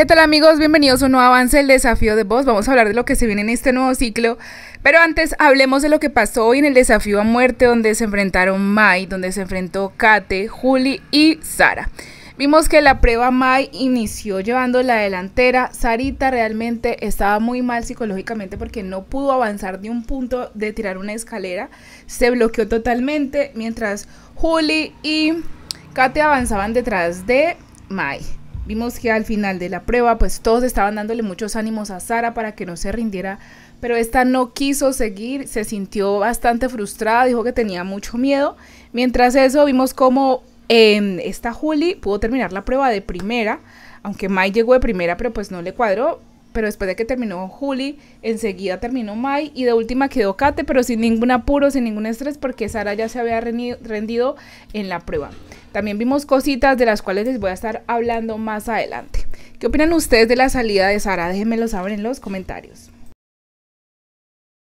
¿Qué tal amigos? Bienvenidos a un nuevo avance del desafío de voz. Vamos a hablar de lo que se viene en este nuevo ciclo. Pero antes hablemos de lo que pasó hoy en el desafío a muerte donde se enfrentaron Mai, donde se enfrentó Kate, Juli y Sara. Vimos que la prueba Mai inició llevando la delantera. Sarita realmente estaba muy mal psicológicamente porque no pudo avanzar de un punto de tirar una escalera. Se bloqueó totalmente mientras Juli y Kate avanzaban detrás de Mai. Vimos que al final de la prueba, pues todos estaban dándole muchos ánimos a Sara para que no se rindiera, pero esta no quiso seguir, se sintió bastante frustrada, dijo que tenía mucho miedo. Mientras eso, vimos cómo eh, esta Julie pudo terminar la prueba de primera, aunque Mai llegó de primera, pero pues no le cuadró. Pero después de que terminó Julie enseguida terminó Mai y de última quedó Kate, pero sin ningún apuro, sin ningún estrés, porque Sara ya se había rendido en la prueba. También vimos cositas de las cuales les voy a estar hablando más adelante. ¿Qué opinan ustedes de la salida de Sara? Déjenmelo saber en los comentarios.